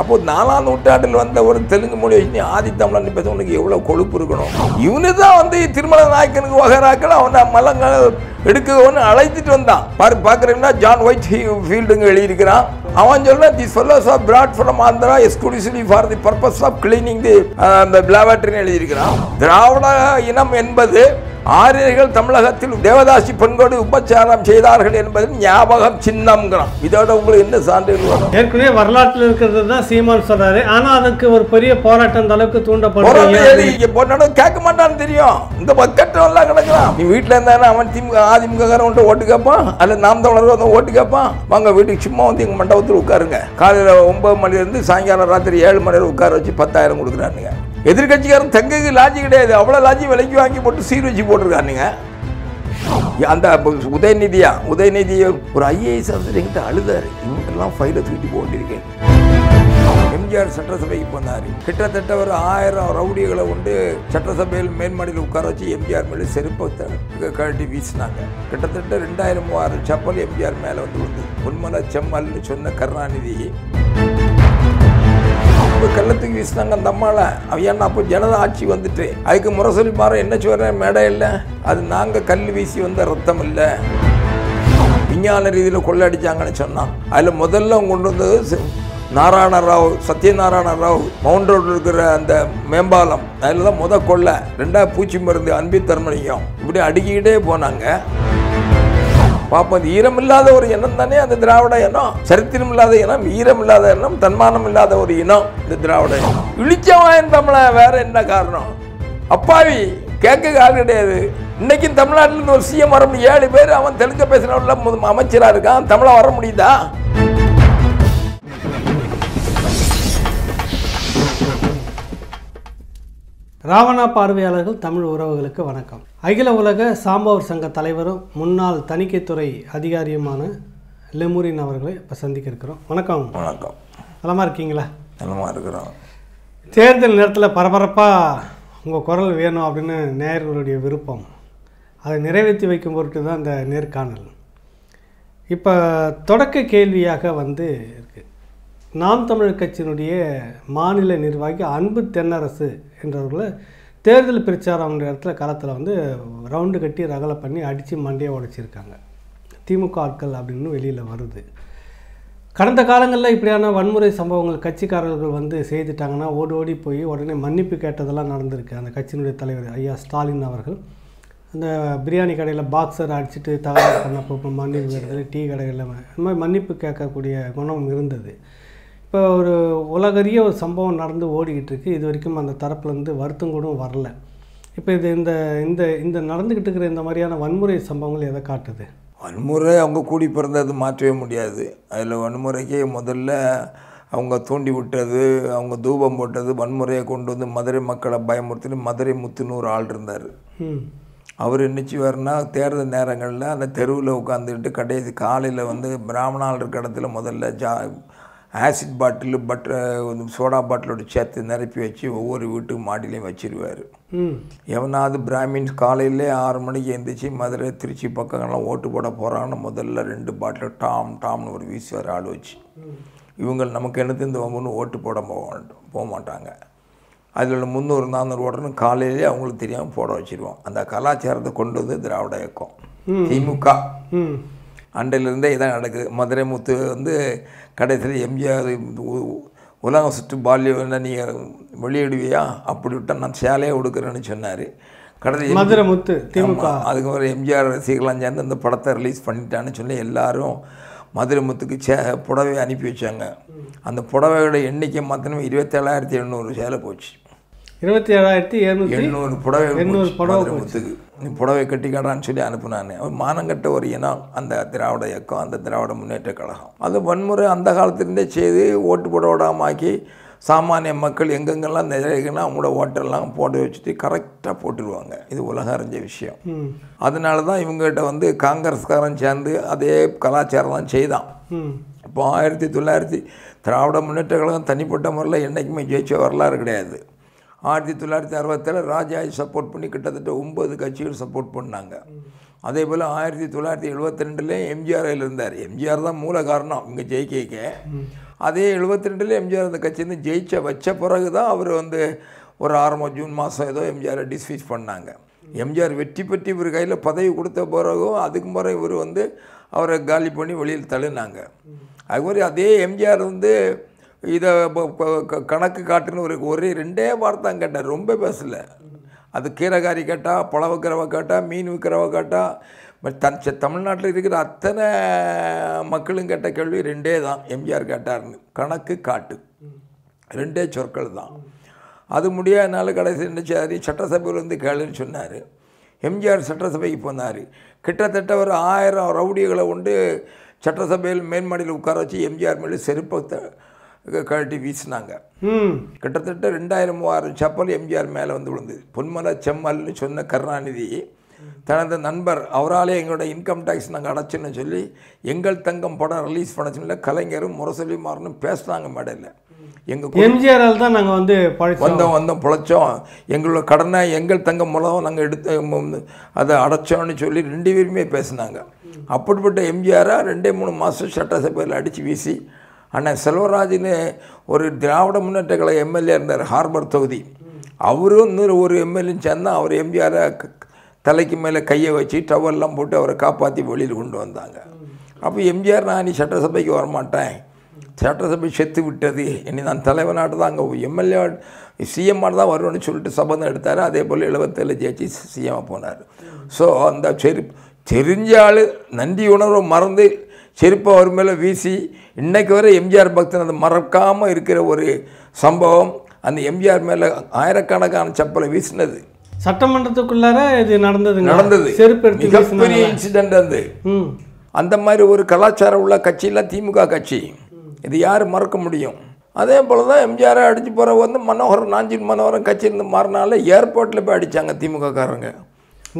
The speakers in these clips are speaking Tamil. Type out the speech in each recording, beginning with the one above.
அப்போது நாலாம் நூற்றாண்டில் வந்த ஒரு தெலுங்கு மொழி வச்சு ஆதித்தமிழன் பேச உனக்கு எவ்வளோ கொழுப்பு இருக்கணும் இவனு தான் வந்து திருமல நாயக்கனுக்கு வகராக்கள் அவனை மலங்க எடுக்க ஒன்று அழைத்துட்டு வந்தான் பாரு பார்க்குறீங்கன்னா ஜான் ஒயிட் ஃபீல்டுங்க எழுதியிருக்கிறான் அவன் சொல்றான் the fellows are brought from Andhra exclusively for the purpose of cleaning the அந்த பிளாவட்ரின்னு எழுதியிருக்கிறான் திராவிட இனம் என்பது ஆரியர்கள் தமிழகத்தில் தேவதாசி பெண்கோடு உபச்சாரம் செய்தார்கள் என்பதில் ஞாபகம் சின்னம்ங்கிறான் இதோட உங்களுக்கு என்ன சான்று ஏற்கனவே வரலாற்றில் இருக்கிறது தான் சீமான் சொல்றாரு ஆனா அதுக்கு ஒரு பெரிய போராட்டம் அந்த அளவுக்கு தூண்டப்படுறது கேட்க மாட்டான்னு தெரியும் இந்த பக்கெட்டம் எல்லாம் கிடக்கலாம் நீ வீட்டுல இருந்தா அவன் திமுக அதிமுக ஓட்டு கேட்பான் அல்ல நாம் தமிழர் ஓட்டு கேட்பான் வாங்க வீட்டுக்கு சும்மா வந்து எங்க மண்டபத்தை குடும்பத்தில் உட்காருங்க காலையில் ஒன்பது மணிலேருந்து சாயங்காலம் ராத்திரி ஏழு மணி வரை உட்கார வச்சு பத்தாயிரம் கொடுக்குறானுங்க எதிர்கட்சிக்காரன் தங்கக்கு லாஜி கிடையாது அவ்வளோ லாஜி விலைக்கு வாங்கி போட்டு சீர் வச்சு போட்டிருக்கானுங்க அந்த உதயநிதியா உதயநிதியை ஒரு ஐஏஎஸ் ஆஃபீஸர் எங்கிட்ட அழுதாரு இவங்கெல்லாம் ஃபைலை தூக்கிட்டு போக வேண்டியிருக்கேன் எம்ஜிஆர் சட்டசபைக்கு போனார் கிட்டத்தட்ட ஒரு ஆயிரம் ரவுடிகளை கொண்டு சட்டசபையில் மேன்மாடியில் உட்கார வச்சு எம்ஜிஆர் மேலே செருப்பை கழட்டி வீசினாங்க கிட்டத்தட்ட ரெண்டாயிரம் மூவாயிரம் செப்பல் எம்ஜிஆர் மேலே வந்து வந்து உண்மலை செம்மல்னு சொன்ன கருணாநிதி இப்போ கள்ளத்துக்கு வீசினாங்க அந்த அம்மாவில் அவன் அப்போ ஜனதா ஆட்சி வந்துட்டு அதுக்கு முரசொலி மாற என்ன சொல்கிறேன் மேடை இல்லை அது நாங்கள் கல் வீசி வந்த ரத்தம் இல்லை விஞ்ஞான ரீதியில் கொள்ளடிச்சாங்கன்னு சொன்னான் அதில் முதல்ல கொண்டு வந்தது நாராயண ராவ் சத்யநாராயண ராவ் மவுண்ட் ரோடு இருக்கிற அந்த மேம்பாலம் அதில் தான் முத கொள்ளை ரெண்டாவது பூச்சி மருந்து அன்பி தர்மணியம் இப்படி அடுக்கிக்கிட்டே போனாங்க பார்ப்போம் அது ஈரமில்லாத ஒரு எண்ணம் தானே அந்த திராவிட இனம் சரித்திரம் இல்லாத இனம் ஈரம் இல்லாத எண்ணம் தன்மானம் இல்லாத ஒரு இனம் இந்த திராவிட இனம் இழிச்சவாயன் தமிழ வேற என்ன காரணம் அப்பாவி கேட்க கால் கிடையாது இன்னைக்கும் தமிழ்நாட்டில் ஒரு சிஎம் வர முடியும் ஏழு பேர் அவன் தெலுங்கு பேசினவர்கள் அமைச்சராக இருக்கான் தமிழை வர முடியுதா ராவணா பார்வையாளர்கள் தமிழ் உறவுகளுக்கு வணக்கம் அகில உலக சாம்பவர் சங்க தலைவரும் முன்னாள் தணிக்கைத்துறை அதிகாரியுமான லெமுரின் அவர்களை இப்போ சந்திக்க இருக்கிறோம் வணக்கம் வணக்கம் நல்லமாக இருக்கீங்களா நல்லமாக இருக்கிறோம் தேர்தல் நேரத்தில் பரபரப்பாக உங்கள் குரல் வேணும் அப்படின்னு நேயர்களுடைய விருப்பம் அதை நிறைவேற்றி வைக்கும் பொருட்டு தான் இந்த நேர்காணல் இப்போ தொடக்க கேள்வியாக வந்து நாம் தமிழர் கட்சியினுடைய மாநில நிர்வாகி அன்பு தென்னரசு என்றவர்களை தேர்தல் பிரச்சாரம் இடத்துல காலத்தில் வந்து ரவுண்டு கட்டி ரகலை பண்ணி அடித்து மண்டையை உடைச்சிருக்காங்க திமுக ஆட்கள் அப்படின்னு வெளியில் வருது கடந்த காலங்களில் இப்படியான வன்முறை சம்பவங்கள் கட்சிக்காரர்கள் வந்து செய்துட்டாங்கன்னா ஓடி ஓடி போய் உடனே மன்னிப்பு கேட்டதெல்லாம் நடந்திருக்கு அந்த கட்சியினுடைய தலைவர் ஐயா ஸ்டாலின் அவர்கள் அந்த பிரியாணி கடையில் பாக்ஸர் அடிச்சுட்டு தகவல் பண்ணப்போ மன்னிப்பு கேட்டது டீ கடைகளில் இந்த மாதிரி மன்னிப்பு கேட்கக்கூடிய குணம் இருந்தது இப்போ ஒரு உலகறிய ஒரு சம்பவம் நடந்து ஓடிக்கிட்டு இருக்குது இது வரைக்கும் அந்த தரப்புலேருந்து வருத்தம் கூட வரல இப்போ இது இந்த இந்த இந்த நடந்துக்கிட்டு இருக்கிற இந்த மாதிரியான வன்முறை சம்பவங்கள் எதை காட்டுது வன்முறை அவங்க கூடி பிறந்தது மாற்றவே முடியாது அதில் வன்முறைக்கு முதல்ல அவங்க தூண்டி விட்டது அவங்க தூபம் போட்டது வன்முறையை கொண்டு வந்து மதுரை மக்களை பயமுறுத்தினு மதுரை முத்துன்னு ஒரு ஆள் இருந்தார் அவர் என்னச்சு வேறுனா தேர்தல் நேரங்களில் அந்த தெருவில் உட்காந்துக்கிட்டு கடைசி காலையில் வந்து பிராமணால் இருக்கிற இடத்துல முதல்ல jar acid bottle butter soda பாட்டிலோட சேர்த்து நிரப்பி வச்சு ஒவ்வொரு வீட்டு மாடிலையும் வச்சிருவார் எவனாவது பிராமின்ஸ் காலையிலே ஆறு மணிக்கு எழுந்திரிச்சு மதுரை திருச்சி பக்கங்கள்லாம் ஓட்டு போட போகிறாங்கன்னா முதல்ல ரெண்டு பாட்டில் டாம் டாம்னு ஒரு வர ஆள் வச்சு இவங்க நமக்கு இந்த ஒன்று ஓட்டு போட போக போக மாட்டாங்க அதில் உள்ள முந்நூறு நானூறு ஓட்டணும் காலையிலே அவங்களுக்கு தெரியாமல் போட வச்சுருவோம் அந்த கலாச்சாரத்தை கொண்டு வந்து திராவிட இயக்கம் திமுக அண்டையிலிருந்தே இதான் நடக்குது மதுரை முத்து வந்து கடைசியில் எம்ஜிஆர் உலகம் சுற்று பால்யம் நீங்கள் வெளியிடுவியா அப்படி விட்டால் நான் சேலையே கொடுக்குறேன்னு சொன்னார் கடைசி மதுரை முத்து திமுக அதுக்கு ஒரு எம்ஜிஆர் ரசிகலாம் சேர்ந்து அந்த படத்தை ரிலீஸ் பண்ணிட்டான்னு சொல்லி எல்லாரும் மதுரை முத்துக்கு சே புடவை அனுப்பி வச்சாங்க அந்த புடவையோட எண்ணிக்கை மாத்திரமே இருபத்தேழாயிரத்தி எண்ணூறு சேலை போச்சு இருபத்தி ஏழாயிரத்தி எழுநூறு புடவை எண்ணூறு புடவை முத்துக்கு நீ புடவை கட்டிக்கடான்னு சொல்லி அனுப்புனானே அவர் மானங்கட்ட ஒரு இனம் அந்த திராவிட இயக்கம் அந்த திராவிட முன்னேற்ற கழகம் அது வன்முறை அந்த காலத்திலேருந்தே செய்து ஓட்டு போட சாமானிய மக்கள் எங்கெங்கெல்லாம் நிறையங்கன்னா அவங்களோட ஓட்டெல்லாம் போட்டு வச்சுட்டு கரெக்டாக போட்டுருவாங்க இது உலகம் அறிஞ்ச விஷயம் அதனால தான் இவங்ககிட்ட வந்து காங்கிரஸ்காரன் சேர்ந்து அதே கலாச்சாரம் தான் செய்தான் இப்போ ஆயிரத்தி தொள்ளாயிரத்தி திராவிட முன்னேற்ற கழகம் தனிப்பட்ட முறையில் என்றைக்குமே ஜெயிச்ச வரலாறு கிடையாது ஆயிரத்தி தொள்ளாயிரத்தி அறுபத்தில் ராஜாவை சப்போர்ட் பண்ணி கிட்டத்தட்ட ஒம்பது கட்சிகள் சப்போர்ட் பண்ணாங்க அதே போல் ஆயிரத்தி தொள்ளாயிரத்தி எழுபத்தி ரெண்டுலேயும் எம்ஜிஆரில் இருந்தார் எம்ஜிஆர் தான் மூல காரணம் இங்கே ஜெயிக்க அதே எழுபத்தி ரெண்டில் எம்ஜிஆர் அந்த கட்சி வந்து ஜெயிச்ச வச்ச பிறகு தான் அவர் வந்து ஒரு ஆரம்பம் ஜூன் மாதம் ஏதோ எம்ஜிஆரை டிஸ்மிஸ் பண்ணாங்க எம்ஜிஆர் வெற்றி பெற்று இவர் கையில் பதவி கொடுத்த பிறகும் அதுக்கு முறை இவர் வந்து அவரை காலி பண்ணி வெளியில் தள்ளினாங்க அதுமாதிரி அதே எம்ஜிஆர் வந்து இதை கணக்கு காட்டுன்னு ஒரு ஒரே ரெண்டே வார்த்தை கேட்டேன் ரொம்ப பேசல அது கீரைகாரி கேட்டால் பழ விற்கிறவ கேட்டால் மீன் விற்கிறவ கேட்டால் பட் தன் தமிழ்நாட்டில் இருக்கிற அத்தனை மக்களும் கேட்ட கேள்வி ரெண்டே தான் எம்ஜிஆர் கேட்டார்னு கணக்கு காட்டு ரெண்டே சொற்கள் தான் அது முடியாதனால கடைசி நினைச்சாரு சட்டசபையில் வந்து கேளுன்னு சொன்னார் எம்ஜிஆர் சட்டசபைக்கு போனார் கிட்டத்தட்ட ஒரு ஆயிரம் ரவுடிகளை உண்டு சட்டசபையில் மேன்மாடியில் உட்கார வச்சு எம்ஜிஆர் மேலே செருப்பத்தை கழட்டி வீசினாங்க கிட்டத்தட்ட ரெண்டாயிரம் மூவாயிரம் சப்பல் எம்ஜிஆர் மேலே வந்து விழுந்தது பொன்மலை செம்மல்னு சொன்ன கருணாநிதி தனது நண்பர் அவராலே எங்களோட இன்கம் டேக்ஸ் நாங்கள் அடைச்சுன்னு சொல்லி எங்கள் தங்கம் படம் ரிலீஸ் பண்ணச்சுன்னு கலைஞரும் முரசொலி மாறனும் பேசினாங்க மேடையில் எங்கள் எம்ஜிஆரால் தான் நாங்கள் வந்து வந்தோம் வந்தோம் பிழைச்சோம் எங்களோட கடனை எங்கள் தங்கம் மூலம் நாங்கள் எடுத்து அதை அடைச்சோம்னு சொல்லி ரெண்டு பேருமே பேசினாங்க அப்படிப்பட்ட எம்ஜிஆராக ரெண்டே மூணு மாதம் சட்டசபையில் அடித்து வீசி ஆனால் செல்வராஜின் ஒரு திராவிட முன்னேற்ற கழக எம்எல்ஏ இருந்தார் ஹார்பர் தொகுதி அவரும் இன்னொரு ஒரு எம்எல்ஏன்னு சேர்ந்தால் அவர் எம்ஜிஆரை தலைக்கு மேலே கையை வச்சு டவர்லாம் போட்டு அவரை காப்பாற்றி வெளியில் கொண்டு வந்தாங்க அப்போ எம்ஜிஆர் நான் நீ சட்டசபைக்கு வரமாட்டேன் சட்டசபை செத்து விட்டது இனி நான் தலைவனாட்டு தான் அங்கே எம்எல்ஏ சிஎம் ஆட தான் வரும்னு சொல்லிட்டு சபந்தம் எடுத்தார் அதே போல் எழுபத்தேழு ஜெயிச்சு சிஎம்மாக போனார் ஸோ அந்த செரு தெரிஞ்ச ஆள் நன்றி உணர்வை மறந்து செருப்பை அவர் மேலே வீசி இன்றைக்கு வரை எம்ஜிஆர் பக்தன் அது மறக்காமல் இருக்கிற ஒரு சம்பவம் அந்த எம்ஜிஆர் மேலே ஆயிரக்கணக்கான செப்பலை வீசினது சட்டமன்றத்துக்குள்ளார இது நடந்தது நடந்தது செருப்பு மிகப்பெரிய இன்சிடென்ட் அது அந்த மாதிரி ஒரு கலாச்சாரம் உள்ள கட்சியில் திமுக கட்சி இது யார் மறக்க முடியும் அதே போல் தான் எம்ஜிஆரை அடித்து போகிற வந்து மனோகரன் நாஞ்சின் மனோகரன் கட்சியிலேருந்து மாறினால ஏர்போர்ட்டில் போய் அடித்தாங்க திமுககாரங்க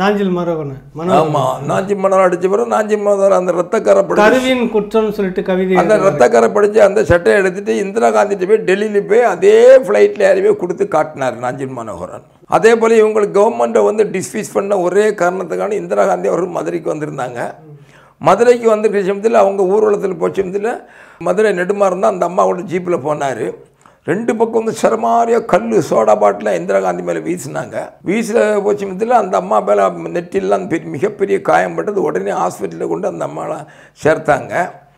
நாஞ்சில் மரகன ஆமாம் நாஞ்சி மன்னர் அடித்த பிறகு நாஞ்சி மன்னர் அந்த ரத்தக்கார படிச்சு கருவின் குற்றம் சொல்லிட்டு கவிதை அந்த ரத்தக்காரை படித்து அந்த சட்டையை எடுத்துட்டு இந்திரா காந்திகிட்ட போய் டெல்லியில் போய் அதே ஃப்ளைட்டில் ஏறி போய் கொடுத்து காட்டினார் நாஞ்சில் மனோகரன் அதே போல் இவங்களுக்கு கவர்மெண்ட்டை வந்து டிஸ்மிஸ் பண்ண ஒரே காரணத்துக்கான இந்திரா காந்தி அவர்கள் மதுரைக்கு வந்திருந்தாங்க மதுரைக்கு வந்திருக்கிற சமயத்தில் அவங்க ஊர்வலத்தில் போச்ச சமயத்தில் மதுரை நெடுமாறந்தான் அந்த அம்மாவோட ஜீப்பில் போனார் ரெண்டு பக்கம் வந்து சிரமாரியாக கல் சோடா பாட்டில் இந்திரா காந்தி மேலே வீசினாங்க போச்ச பட்சத்தில் அந்த அம்மா மேலே நெட்டிலாம் பெரிய மிகப்பெரிய காயம்பட்டது உடனே ஹாஸ்பிட்டலில் கொண்டு அந்த அம்மாலாம் சேர்த்தாங்க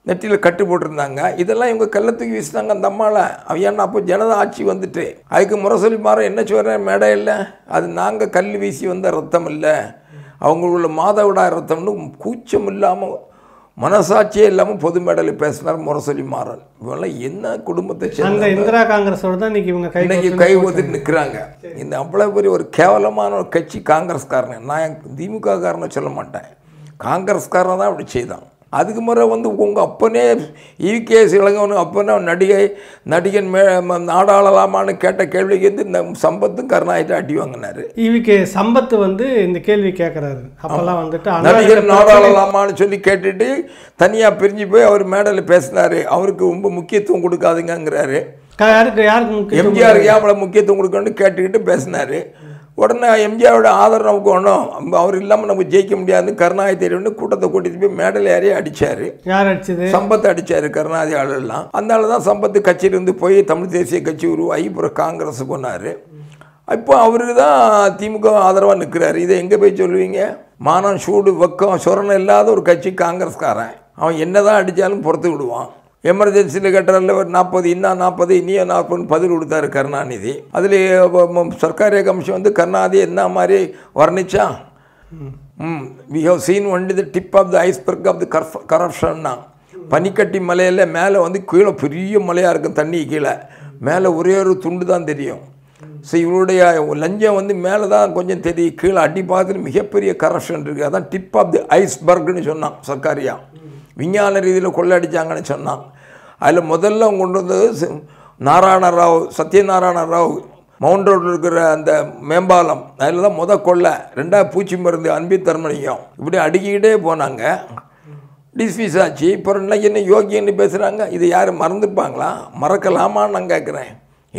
நெற்றியில் கட்டு போட்டிருந்தாங்க இதெல்லாம் இவங்க கள்ளத்துக்கு வீசினாங்க அந்த அம்மாவில் ஏன்னா அப்போ ஜனதா ஆட்சி வந்துட்டு அதுக்கு முரசொலி மாற என்ன சொல்கிறேன் மேடை இல்லை அது நாங்கள் கல் வீசி வந்த ரத்தம் இல்லை அவங்களுள்ள மாதவிடா ரத்தம்னு கூச்சம் இல்லாமல் மனசாட்சியே இல்லாமல் பொது மேடையில் பேசினார் முரசொலி மாறல் இவெல்லாம் என்ன குடும்பத்தை சேர்ந்த இந்திரா காங்கிரஸோட தான் இன்னைக்கு இவங்க கை இன்னைக்கு கை நிற்கிறாங்க இந்த அவ்வளோ பெரிய ஒரு கேவலமான ஒரு கட்சி காங்கிரஸ்காரன் நான் திமுக காரனை சொல்ல மாட்டேன் காங்கிரஸ்காரன் தான் அப்படி செய்தான் அதுக்கு முறை வந்து உங்கள் அப்பனே இகேஎஸ் இளங்கவனு அப்பனே நடிகை நடிகன் மே நாடாளலாமான்னு கேட்ட கேள்விக்கு வந்து இந்த சம்பத்தும் கருணாயிட்டு அடி வாங்கினார் இவிகே சம்பத்து வந்து இந்த கேள்வி கேட்குறாரு அப்போல்லாம் வந்துட்டு நடிகர் நாடாளலாமான்னு சொல்லி கேட்டுட்டு தனியாக பிரிஞ்சு போய் அவர் மேடலில் பேசினார் அவருக்கு ரொம்ப முக்கியத்துவம் கொடுக்காதுங்கிறாரு யாருக்கு யாருக்கு எம்ஜிஆருக்கு ஏன் முக்கியத்துவம் கொடுக்கணும்னு கேட்டுக்கிட்டு பேசினார் உடனே எம்ஜிஆரோட ஆதரவு நமக்கு ஒன்றும் அவர் இல்லாமல் நம்ம ஜெயிக்க முடியாதுன்னு கருணாதி தெரியும்னு கூட்டத்தை கூட்டிட்டு போய் மேடல் ஏறி அடித்தார் யார் அடிச்சது சம்பத் அடித்தார் கருணாதி ஆளுலாம் அதனால தான் சம்பத்து கட்சியிலேருந்து போய் தமிழ் தேசிய கட்சி உருவாகி அப்புறம் காங்கிரஸ் போனார் இப்போ அவருக்கு தான் திமுக ஆதரவாக நிற்கிறாரு இதை எங்கே போய் சொல்லுவீங்க மானம் சூடு வெக்கம் சொரணம் இல்லாத ஒரு கட்சி காங்கிரஸ்காரன் அவன் என்ன தான் அடித்தாலும் பொறுத்து விடுவான் எமர்ஜென்சியில் கேட்டால ஒரு நாற்பது இன்னா நாற்பது இன்னும் நாற்பதுன்னு பதில் கொடுத்தாரு கருணாநிதி அதில் சர்க்காரிய கமிஷன் வந்து கருணாநிதி என்ன மாதிரி வர்ணிச்சா வி ஹவ் சீன் ஒன் இது tip of the iceberg of the கர்ஃப் கரப்ஷன்னா பனிக்கட்டி மலையில் மேலே வந்து கீழே பெரிய மலையாக இருக்கும் தண்ணி கீழே மேலே ஒரே ஒரு துண்டு தான் தெரியும் ஸோ இவருடைய லஞ்சம் வந்து மேலே தான் கொஞ்சம் தெரியும் கீழே அடி பார்த்துட்டு மிகப்பெரிய கரப்ஷன் இருக்குது அதான் டிப் ஆஃப் தி ஐஸ்பர்க்னு சொன்னான் சர்க்காரியாக விஞ்ஞான ரீதியில் கொள்ளடிச்சாங்கன்னு சொன்னான் அதில் முதல்ல கொண்டு வந்து நாராயண ராவ் சத்யநாராயண ராவ் மவுண்ட் ரோடில் இருக்கிற அந்த மேம்பாலம் அதில் தான் முத கொள்ளை ரெண்டா பூச்சி மருந்து அன்பி தர்மணியம் இப்படி அடுக்கிக்கிட்டே போனாங்க டிஸ்மிஸ் ஆச்சு இப்போ இன்னைக்கு என்ன யோகின்னு பேசுகிறாங்க இது யார் மறந்துப்பாங்களா மறக்கலாமான்னு நான் கேட்குறேன்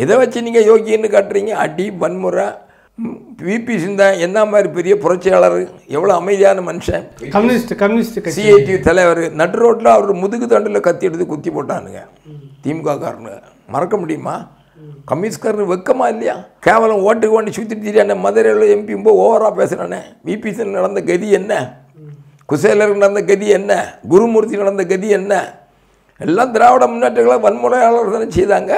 இதை வச்சு நீங்கள் யோகின்னு காட்டுறீங்க அடி வன்முறை விபி சிந்தா என்ன மாதிரி பெரிய புரட்சியாளர் எவ்வளோ அமைதியான மனுஷன் கம்யூனிஸ்ட் கம்யூனிஸ்ட் சிஐடி தலைவர் நடு ரோட்டில் அவர் முதுகு தண்டில் கத்தி எடுத்து குத்தி போட்டானுங்க திமுக மறக்க முடியுமா கம்யூனிஸ்ட்காரனு வெக்கமா இல்லையா கேவலம் ஓட்டுக்கு ஓண்டி சுற்றிட்டு திரியான மதுரையில் எம்பி ரொம்ப ஓவராக பேசுகிறானே விபி சிங் நடந்த கதி என்ன குசேலருக்கு நடந்த கதி என்ன குருமூர்த்தி நடந்த கதி என்ன எல்லாம் திராவிட முன்னேற்றங்களை வன்முறையாளர் தானே செய்தாங்க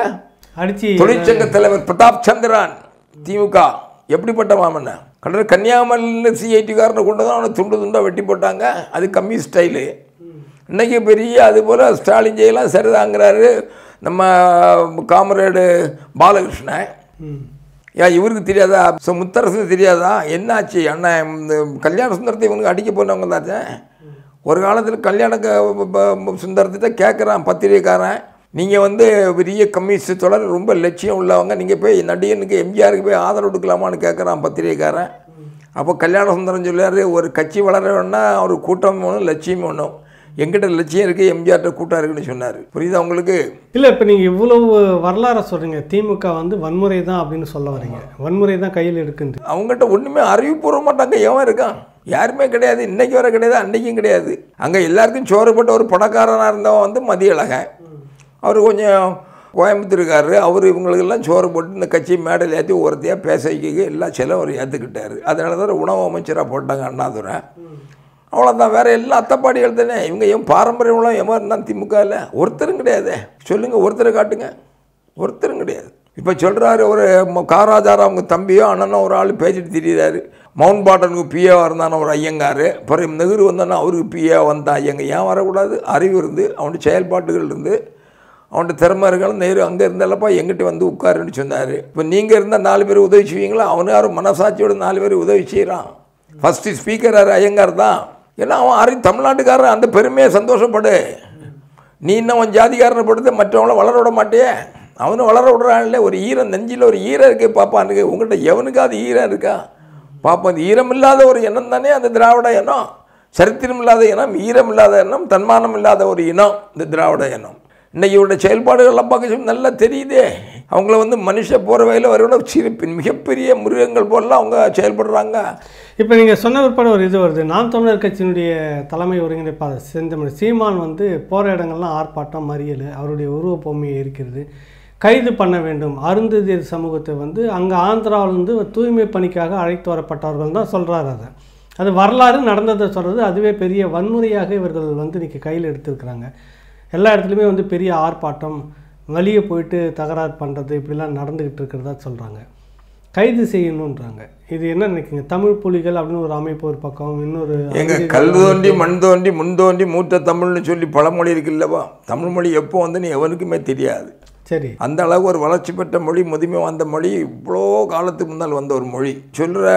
தொழிற்சங்க தலைவர் பிரதாப் சந்திரான் திமுக எப்படிப்பட்ட மாமன்ன கடல் கன்னியாகுமரியில் சிஐடிக்காரனை கொண்டு தான் அவனை துண்டு துண்டாக வெட்டி போட்டாங்க அது கம்மி ஸ்டைலு இன்றைக்கி பெரிய அதுபோல் ஸ்டாலின் ஜெயிலாம் சரிதாங்கிறாரு நம்ம காமரேடு பாலகிருஷ்ணன் ஏன் இவருக்கு தெரியாதா ஸோ முத்தரசு தெரியாதா என்னாச்சு அண்ணன் இந்த கல்யாண சுந்தரத்தை இவனுக்கு அடிக்க போனவங்க தாச்சேன் ஒரு காலத்தில் கல்யாண சுந்தரத்திட்ட கேட்குறான் பத்திரிகைக்காரன் நீங்கள் வந்து பெரிய கம்யூனிஸ்ட் தொடர் ரொம்ப லட்சியம் உள்ளவங்க நீங்கள் போய் நடிகனுக்கு எம்ஜிஆருக்கு போய் ஆதரவு கொடுக்கலாமான்னு கேட்குறான் பத்திரிகைக்காரன் அப்போ கல்யாண சுந்தரம் சொல்லார் ஒரு கட்சி வளர வேணும்னா அவர் கூட்டம் வேணும் லட்சியம் வேணும் எங்கிட்ட லட்சியம் இருக்குது எம்ஜிஆர்கிட்ட கூட்டம் இருக்குன்னு சொன்னார் புரியுதா உங்களுக்கு இல்லை இப்போ நீங்கள் இவ்வளவு வரலாறு சொல்கிறீங்க திமுக வந்து வன்முறை தான் அப்படின்னு சொல்ல வரீங்க வன்முறை தான் கையில் இருக்குது அவங்ககிட்ட ஒன்றுமே அறிவிப்பூர்வ மாட்டாங்க எவன் இருக்கான் யாருமே கிடையாது இன்றைக்கி வர கிடையாது அன்றைக்கும் கிடையாது அங்கே எல்லாருக்கும் சோறுபட்ட ஒரு பணக்காரனாக இருந்தவன் வந்து மதியழகன் அவர் கொஞ்சம் கோயம்புத்தூருக்காரரு அவர் இவங்களுக்கெல்லாம் சோறு போட்டு இந்த கட்சி மேடையில் ஏற்றி ஒருத்தையாக பேச வைக்க எல்லா செலவு அவர் ஏற்றுக்கிட்டார் அதனால தான் உணவு அமைச்சராக போட்டாங்க அண்ணாதுரை அவ்வளோதான் வேறு எல்லா அத்தப்பாடிகள் தானே இவங்க ஏன் பாரம்பரிய உணவு ஏமா இருந்தால் திமுகவில் ஒருத்தரும் கிடையாது சொல்லுங்கள் ஒருத்தரை காட்டுங்க ஒருத்தரும் கிடையாது இப்போ சொல்கிறாரு ஒரு காராஜாரா அவங்க தம்பியோ அண்ணனோ ஒரு ஆள் பேசிட்டு திரியிறாரு மவுண்ட் பாட்டனுக்கு பிஏவாக இருந்தான ஒரு ஐயங்கார் அப்புறம் நெகுரு வந்தோன்னா அவருக்கு பிஏ வந்தான் ஐயங்க ஏன் வரக்கூடாது அறிவு இருந்து அவனுடைய செயல்பாடுகள் இருந்து அவன்கிட்ட திறமை இருக்காலும் நேரு அங்கே இருந்தாலப்பா எங்கிட்ட வந்து உட்காருன்னு சொன்னார் இப்போ நீங்கள் இருந்தால் நாலு பேர் உதவி செய்வீங்களா அவனு யாரும் மனசாட்சியோட நாலு பேர் உதவி செய்கிறான் ஃபஸ்ட்டு ஸ்பீக்கர் ஐயங்கார் தான் ஏன்னா அவன் யாரையும் தமிழ்நாட்டுக்காரன் அந்த பெருமையை சந்தோஷப்படு நீ இன்னும் அவன் ஜாதிகாரனை படுத்து மற்றவங்கள வளர விட மாட்டேயே அவனும் வளர விடுறான்ல ஒரு ஈரம் நெஞ்சில் ஒரு ஈரம் இருக்கு இருக்கு உங்கள்கிட்ட எவனுக்காவது ஈரம் இருக்கா பாப்பா அந்த ஈரம் இல்லாத ஒரு எண்ணம் தானே அந்த திராவிட இனம் சரித்திரம் இல்லாத இனம் ஈரம் இல்லாத எண்ணம் தன்மானம் இல்லாத ஒரு இனம் இந்த திராவிட எண்ணம் இன்றைக்கி இவருடைய செயல்பாடுகள்லாம் பார்க்க நல்லா தெரியுதே அவங்கள வந்து மனுஷ போகிற வகையில் அவரோட சிறு மிகப்பெரிய மிருகங்கள் போலாம் அவங்க செயல்படுறாங்க இப்போ நீங்கள் சொன்ன பிற்பாடு ஒரு இது வருது நாம் தமிழர் கட்சியினுடைய தலைமை ஒருங்கிணைப்பாளர் செந்தமிழ் சீமான் வந்து போகிற இடங்கள்லாம் ஆர்ப்பாட்டம் மறியல் அவருடைய உருவ பொம்மையை இருக்கிறது கைது பண்ண வேண்டும் அருந்ததியர் சமூகத்தை வந்து அங்கே ஆந்திராவிலிருந்து தூய்மை பணிக்காக அழைத்து வரப்பட்டவர்கள் தான் சொல்கிறார் அதை அது வரலாறு நடந்ததை சொல்கிறது அதுவே பெரிய வன்முறையாக இவர்கள் வந்து இன்றைக்கி கையில் எடுத்துருக்குறாங்க எல்லா இடத்துலையுமே வந்து பெரிய ஆர்ப்பாட்டம் வெளியே போயிட்டு தகராறு பண்ணுறது இப்படிலாம் நடந்துக்கிட்டு இருக்கிறதா சொல்கிறாங்க கைது செய்யணுன்றாங்க இது என்ன நினைக்கிங்க தமிழ் புலிகள் அப்படின்னு ஒரு அமைப்பு ஒரு பக்கம் இன்னொரு எங்க கல் தோண்டி மண் தோண்டி முன் தோண்டி மூத்த தமிழ்னு சொல்லி பழமொழி இருக்கு இல்லவா தமிழ் மொழி எப்போ வந்து நீ எவனுக்குமே தெரியாது சரி அந்த அளவு ஒரு வளர்ச்சி பெற்ற மொழி முதுமை வந்த மொழி இவ்வளோ காலத்துக்கு முன்னால் வந்த ஒரு மொழி சொல்கிற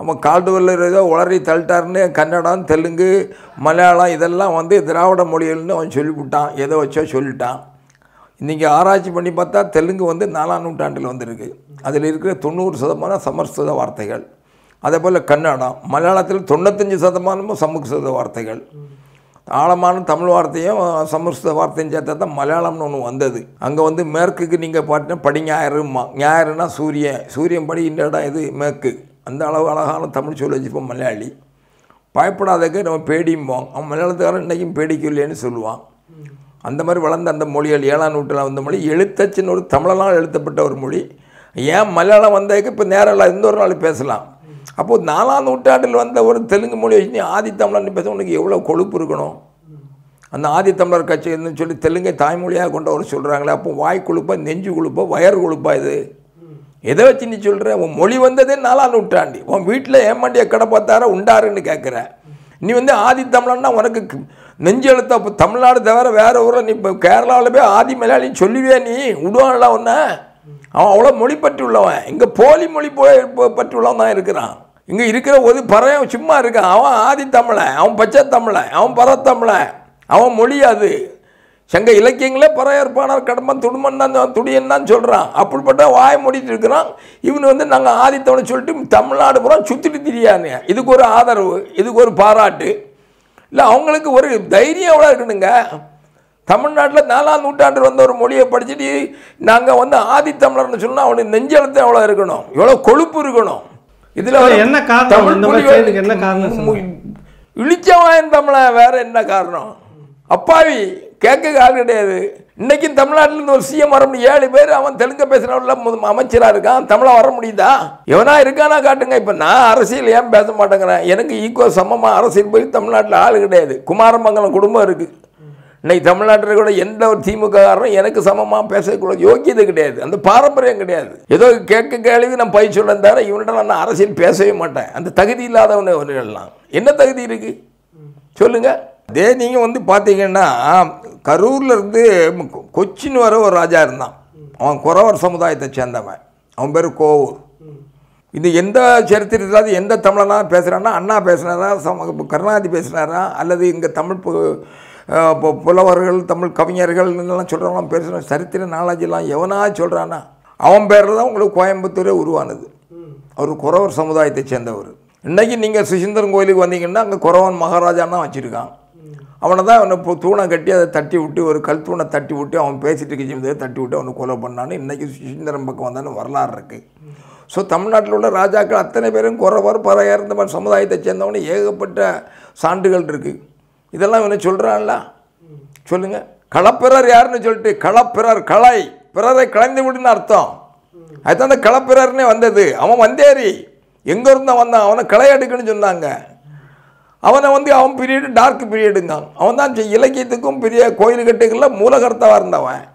நம்ம கால்டுவெல் ஏதோ உளறி தள்ளிட்டாருன்னு கன்னடம் தெலுங்கு மலையாளம் இதெல்லாம் வந்து திராவிட மொழிகள்னு அவன் சொல்லிவிட்டான் எதை வச்சோ சொல்லிட்டான் இன்றைக்கி ஆராய்ச்சி பண்ணி பார்த்தா தெலுங்கு வந்து நாலாம் நூற்றாண்டில் வந்திருக்கு அதில் இருக்கிற தொண்ணூறு சதமானம் சமஸ்கிருத வார்த்தைகள் அதே போல் கன்னடம் மலையாளத்தில் தொண்ணூத்தஞ்சு சதமானமும் சமஸ்கிருத வார்த்தைகள் ஆழமான தமிழ் வார்த்தையும் சமஸ்கிருத வார்த்தையும் சேர்த்தா தான் மலையாளம்னு ஒன்று வந்தது அங்கே வந்து மேற்குக்கு நீங்கள் பார்த்தீங்கன்னா படி ஞாயிறுமா ஞாயிறுனா சூரியன் சூரியன் படி இந்த இடம் இது மேற்கு அந்த அளவு அழகான தமிழ் சொல்லி வச்சுப்போம் மலையாளி பயப்படாதக்க நம்ம பேடியும்போம் அவன் மலையாளத்துக்காரன் இன்றைக்கும் பேடிக்கு இல்லைன்னு சொல்லுவான் அந்த மாதிரி வளர்ந்த அந்த மொழிகள் ஏழாம் நூற்றில் வந்த மொழி எழுத்தச்சின்னு ஒரு தமிழனால் எழுத்தப்பட்ட ஒரு மொழி ஏன் மலையாளம் வந்ததுக்கு இப்போ நேரில் எந்த ஒரு நாள் பேசலாம் அப்போது நாலாம் நூற்றாண்டில் வந்த ஒரு தெலுங்கு மொழி வச்சு நீ ஆதி தமிழன் பேச உனக்கு எவ்வளோ கொழுப்பு இருக்கணும் அந்த ஆதி தமிழர் கட்சி சொல்லி தெலுங்கை தாய்மொழியாக கொண்டவர் சொல்கிறாங்களே அப்போ வாய் கொழுப்பா நெஞ்சு கொழுப்பா வயர் கொழுப்பா இது எதை வச்சு நீ சொல்கிற உன் மொழி வந்ததே நாலாம் நூற்றாண்டு உன் வீட்டில் ஏமாண்டிய கடை பார்த்தார உண்டாருன்னு கேட்குற நீ வந்து ஆதி தமிழன்னா உனக்கு நெஞ்செழுத்த தமிழ்நாடு தவிர வேறு ஊரில் நீ இப்போ கேரளாவில் போய் ஆதி மலையாளின்னு சொல்லுவே நீ விடுவான்ல ஒன்று அவன் அவ்வளோ மொழி பற்றி உள்ளவன் இங்கே போலி மொழி போய் பற்றி உள்ளவன் தான் இருக்கிறான் இங்கே இருக்கிற ஒரு பறவை சும்மா இருக்கான் அவன் ஆதி தமிழன் அவன் பச்சை தமிழன் அவன் பரத்தமிழன் அவன் மொழி அது சங்க இலக்கியங்களே பறையற்பானார் கடம்பன் துடுமன் தான் துடியன் தான் சொல்கிறான் அப்படிப்பட்ட வாய மூடிட்டு இருக்கிறான் இவன் வந்து நாங்கள் ஆதித்தவனை சொல்லிட்டு தமிழ்நாடு புறம் சுற்றிட்டு திரியானு இதுக்கு ஒரு ஆதரவு இதுக்கு ஒரு பாராட்டு இல்லை அவங்களுக்கு ஒரு தைரியம் எவ்வளோ இருக்கணுங்க தமிழ்நாட்டில் நாலாம் நூற்றாண்டு வந்த ஒரு மொழியை படிச்சுட்டு நாங்கள் வந்து ஆதித்தமிழர்னு சொன்னால் அவனுக்கு நெஞ்செழுத்தம் எவ்வளோ இருக்கணும் எவ்வளோ கொழுப்பு இருக்கணும் இதில் என்ன காரணம் இழிச்சவாயன் தமிழன் வேறு என்ன காரணம் அப்பாவி கேட்க ஆள் கிடையாது இன்றைக்கும் தமிழ்நாட்டிலேருந்து ஒரு சிஎம் வர முடியும் ஏழு பேர் அவன் தெலுங்கு பேசுகிறவர்கள் அமைச்சராக இருக்கான் தமிழாக வர முடியுதா எவனா இருக்கானா காட்டுங்க இப்போ நான் அரசியல் ஏன் பேச மாட்டேங்கிறேன் எனக்கு ஈக்குவோ சமமாக அரசியல் போய் தமிழ்நாட்டில் ஆள் கிடையாது குமாரமங்கலம் குடும்பம் இருக்குது இன்றைக்கி தமிழ்நாட்டில் கூட எந்த ஒரு காரணம் எனக்கு சமமாக பேசக்கூட யோக்கியது கிடையாது அந்த பாரம்பரியம் கிடையாது ஏதோ கேட்க கேள்வி நான் பயிர் சொல்ல இவன்கிட்ட நான் அரசியல் பேசவே மாட்டேன் அந்த தகுதி இல்லாதவன் எல்லாம் என்ன தகுதி இருக்குது சொல்லுங்கள் இதே நீங்கள் வந்து பார்த்தீங்கன்னா கரூர்லேருந்து கொச்சின் வர ஒரு ராஜா இருந்தான் அவன் குறவர் சமுதாயத்தை சேர்ந்தவன் அவன் பேர் கோவூர் இது எந்த சரித்திரத்திலாவது எந்த தமிழனாக பேசுகிறான்னா அண்ணா பேசுனாரா சம கருணாதி பேசுனாரா அல்லது இங்கே தமிழ் பு புலவர்கள் தமிழ் கவிஞர்கள் எல்லாம் சொல்கிறவங்களாம் பேசுகிற சரித்திர நாளாஜெல்லாம் எவனா சொல்கிறானா அவன் பேரில் தான் உங்களுக்கு கோயம்புத்தூரே உருவானது அவர் குறவர் சமுதாயத்தை சேர்ந்தவர் இன்றைக்கி நீங்கள் சுசீந்திரன் கோயிலுக்கு வந்தீங்கன்னா அங்கே குறவன் மகாராஜான்னா வச்சுருக்கான் அவனை தான் அவனை தூணை கட்டி அதை தட்டி விட்டு ஒரு கல் தூணை தட்டி விட்டு அவன் பேசிட்டு இருக்க தட்டி விட்டு அவனை கொலை பண்ணான்னு இன்றைக்கி சுசீந்திரம் பக்கம் வந்தாலும் வரலாறு இருக்குது ஸோ தமிழ்நாட்டில் உள்ள ராஜாக்கள் அத்தனை பேரும் குறைவார் பல இருந்த மாதிரி சமுதாயத்தை சேர்ந்தவனு ஏகப்பட்ட சான்றுகள் இருக்குது இதெல்லாம் இவனை சொல்கிறான்ல சொல்லுங்கள் களப்பிறர் யாருன்னு சொல்லிட்டு களப்பிறர் களை பிறரை கலைந்து விடுன்னு அர்த்தம் அதுதான் அந்த களப்பிறர்னே வந்தது அவன் வந்தேரி எங்கேருந்தான் வந்தான் அவனை களை எடுக்கணும்னு சொன்னாங்க அவனை வந்து அவன் பீரியடு டார்க் பீரியடுங்கான் அவன் தான் இலக்கியத்துக்கும் பெரிய கோயில் கட்டுகளில் மூலகர்த்தாவாக இருந்தவன்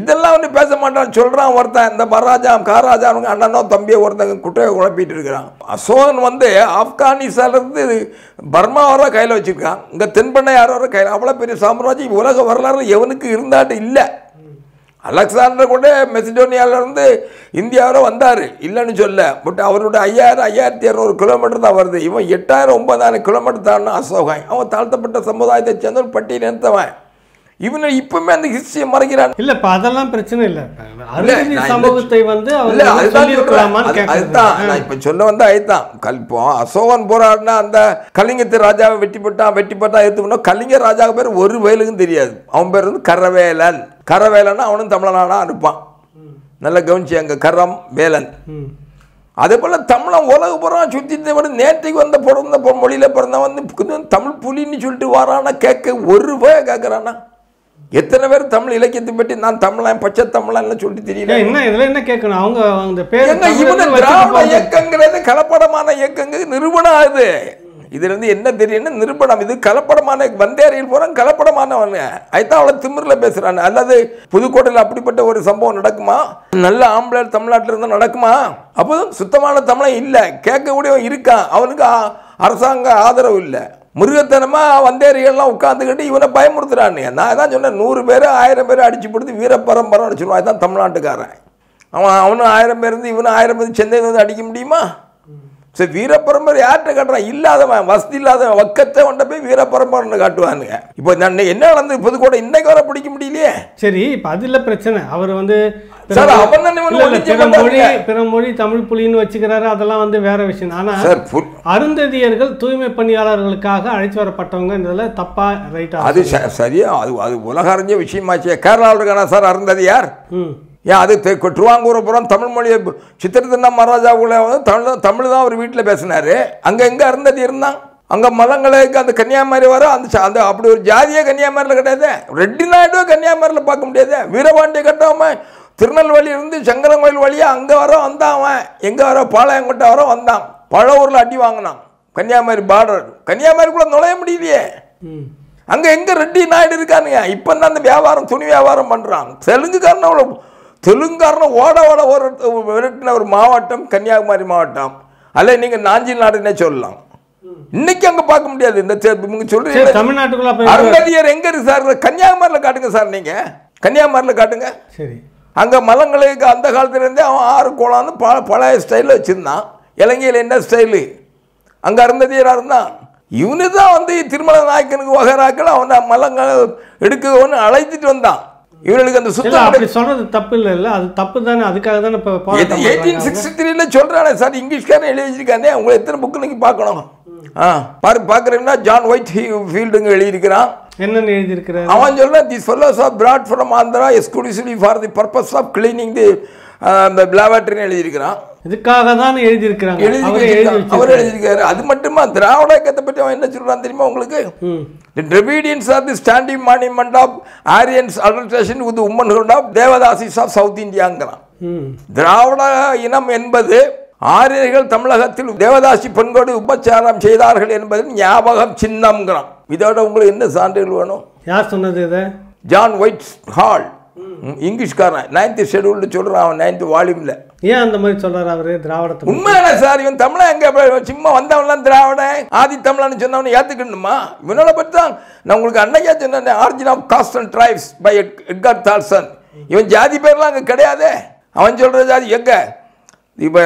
இதெல்லாம் வந்து பேச மாட்டான் சொல்கிறான் ஒருத்தன் இந்த மகாராஜா காராஜா அவங்க அண்ணனோ தம்பியோ ஒருத்தங்க குட்டையை குழப்பிட்டு இருக்கிறான் அசோகன் வந்து ஆப்கானிஸ்தான்லேருந்து பர்மா வர கையில் வச்சுருக்கான் இங்கே தென்பண்ணை யாரோ கையில் அவ்வளோ பெரிய சாம்ராஜ்யம் உலக வரலாறு எவனுக்கு இருந்தாட்டு இல்லை அலெக்சாண்டர் கூட மெசிடோனியாவிலேருந்து இந்தியாவில் வந்தார் இல்லைன்னு சொல்ல பட் அவருடைய ஐயாயிரம் ஐயாயிரத்தி இரநூறு கிலோமீட்டர் தான் வருது இவன் எட்டாயிரம் ஒன்பதாயிரம் கிலோமீட்டர் தான் அசோகன் அவன் தாழ்த்தப்பட்ட சமுதாயத்தை சேர்ந்தவன் பட்டியல் நிறுத்தவன் இவனை இப்பவுமே அந்த ஹிஸ்டரிய மறைக்கிறான் இல்ல இப்ப அதெல்லாம் பிரச்சனை இல்ல அதுதான் இப்ப சொல்ல வந்தா அசோகன் அந்த வெட்டி வெட்டி கலிங்க ஒரு வயலுக்கும் தெரியாது அவன் பேர் வந்து கரவேலன் கரவேலன்னா அவனும் தமிழனானா இருப்பான் நல்லா கவனிச்சு அங்க கரம் வேலன் அதே போல தமிழன் உலக புறம் சுத்தி நேற்றைக்கு வந்த பிறந்த மொழியில பிறந்த வந்து தமிழ் புலின்னு சொல்லிட்டு வரானா கேட்க ஒரு போய கேட்கறானா எத்தனை பேர் தமிழ் இலக்கியத்தை பற்றி நான் தமிழன் பச்சை தமிழன் சொல்லி தெரியல என்ன இதில் என்ன கேட்கணும் அவங்க அந்த பேர் என்ன திராவிட இயக்கங்கிறது கலப்படமான இயக்கங்க நிறுவனம் அது இதுலேருந்து என்ன தெரியும் நிறுவனம் இது கலப்படமான வந்தேரியில் போகிறான் கலப்படமானவன் அதுதான் அவளை திமிரில் பேசுகிறான் அல்லது புதுக்கோட்டையில் அப்படிப்பட்ட ஒரு சம்பவம் நடக்குமா நல்ல ஆம்பளை தமிழ்நாட்டில் இருந்தால் நடக்குமா அப்போதும் சுத்தமான தமிழன் இல்லை கேட்கக்கூடியவன் இருக்கான் அவனுக்கு அரசாங்க ஆதரவு இல்லை முருகத்தனமாக வந்தேரிகள்லாம் உட்காந்துக்கிட்டு இவனை பயமுறுத்துறான்னு நான் தான் சொன்னேன் நூறு பேர் ஆயிரம் பேர் அடிச்சு பிடித்து வீரப்பரம்பரம் அடிச்சிடுவான் அதுதான் தமிழ்நாட்டுக்காரன் அவன் அவனும் ஆயிரம் பேர் இருந்து இவனும் ஆயிரம் பேர் சென்னையில் வந்து அடிக்க முடியுமா சரி வீரப்பரம்பரை யார்கிட்ட காட்டுறான் இல்லாதவன் வசதி இல்லாதவன் வக்கத்தை கொண்ட போய் வீரப்பரம்பரை காட்டுவானுங்க இப்போ நான் என்ன நடந்து கூட இன்னைக்கு வர பிடிக்க முடியலையே சரி இப்போ அதில் பிரச்சனை அவர் வந்து பிற மொழி தமிழ் புலின்னு வச்சுக்கிறாரு அதெல்லாம் வந்து வேற விஷயம் ஆனால் அருந்ததியர்கள் தூய்மை பணியாளர்களுக்காக அழைத்து வரப்பட்டவங்கன்றதுல தப்பா ரைட்டா அது சரியா அது அது உலக அறிஞ்ச விஷயமாச்சு கேரளாவில் இருக்கானா சார் அருந்ததியார் ம் ஏன் அது தெ திருவாங்கூரபுரம் தமிழ் மொழியை சித்திரத்தின்னா மகாராஜாவுல வந்து தமிழ் தமிழ் தான் அவர் வீட்டில் பேசினார் அங்கே எங்கே இருந்தது இருந்தான் அங்கே மதங்களுக்கு அந்த கன்னியாகுமரி வர அந்த அந்த அப்படி ஒரு ஜாதியே கன்னியாகுமரியில் கிடையாது ரெட்டி நாயுடு கன்னியாகுமரியில் பார்க்க முடியாது வீரபாண்டி கட்டவன் திருநெல்வேலி இருந்து சங்கரங்கோயில் வழியாக அங்கே வர வந்தான் அவன் எங்கே வர பாளையங்கோட்டை வர வந்தான் பழவூரில் அடி வாங்கினான் கன்னியாகுமரி பார்டர் கன்னியாகுமரிக்குள்ளே நுழைய முடியலையே அங்கே எங்கே ரெட்டி நாயுடு இருக்கானுங்க இப்போ தான் அந்த வியாபாரம் துணி வியாபாரம் பண்ணுறான் தெலுங்குக்காரன் அவ்வளோ தெலுங்காரனை ஓட ஓட ஒரு விரட்டின ஒரு மாவட்டம் கன்னியாகுமரி மாவட்டம் அல்ல நீங்கள் நாஞ்சில் நாடுன்னே சொல்லலாம் இன்னைக்கு அங்கே பார்க்க முடியாது இந்த நீங்க அருந்ததியர் எங்க இருக்கு சார் கன்னியாகுமரியில் காட்டுங்க சார் நீங்க கன்னியாகுமரியில் காட்டுங்க சரி அங்கே மலங்களுக்கு அந்த காலத்துலேருந்தே அவன் ஆறு கோலான்னு ப பழைய ஸ்டைலில் வச்சுருந்தான் இலங்கையில் என்ன ஸ்டைலு அங்கே அருந்ததியராக இருந்தான் இவனு தான் வந்து திருமலை நாயக்கனுக்கு வகராக்கள் அவனை மலங்கள் ஒன்று அழைத்துட்டு வந்தான் இவர்களுக்கு அந்த சுத்த அப்படி சொல்றது தப்பு இல்லை இல்லை அது தப்பு தானே அதுக்காக தானே இப்போ எயிட்டீன் சிக்ஸ்டி த்ரீல சொல்றானே சார் இங்கிலீஷ்காரன் எழுதி வச்சிருக்காங்க உங்களை எத்தனை புக்கு நீங்கள் பார்க்கணும் ஆ பாரு பார்க்குறீங்கன்னா ஜான் ஒயிட் ஃபீல்டுங்க எழுதியிருக்கிறான் என்னென்னு எழுதியிருக்கிறார் அவன் சொல்றான் the fellows of brought from Andhra exclusively for the purpose of cleaning the இந்த பிளாவாட்ரின்னு எழுதியிருக்கிறான் இதுக்காக தான் எழுதியிருக்கிறாங்க அவர் எழுதியிருக்காரு அது மட்டுமா திராவிட இயக்கத்தை பற்றி அவன் என்ன சொல்றான் தெரியுமா உங்களுக்கு the Dravidians are the standing monument of Aryans adulteration with womanhood of devadasis of south இந்தியாங்கிறான் திராவிட இனம் என்பது ஆரியர்கள் தமிழகத்தில் தேவதாசி பெண்கோடு உபச்சாரம் செய்தார்கள் என்பதில் ஞாபகம் சின்னம்ங்கிறான் இதோட உங்களுக்கு என்ன சான்றிதழ் வேணும் யார் சொன்னது இதை ஜான் ஒயிட் ஹால் இங்கிலீஷ்காரன் நைன்த்து ஷெடியூல்டு சொல்கிறான் அவன் நைன்த்து வால்யூமில் ஏன் அந்த மாதிரி சொல்கிறார் அவர் திராவிட உண்மையான சார் இவன் தமிழன் எங்கே சும்மா வந்தவன்லாம் திராவிட ஆதி தமிழன் சொன்னவன் ஏற்றுக்கணுமா இவனோட பற்றி தான் நான் உங்களுக்கு அன்னைக்கே சொன்னேன் origin of caste and tribes by Edgar Thurston இவன் ஜாதி பேர்லாம் அங்கே கிடையாதே அவன் சொல்கிற ஜாதி எங்கே இப்போ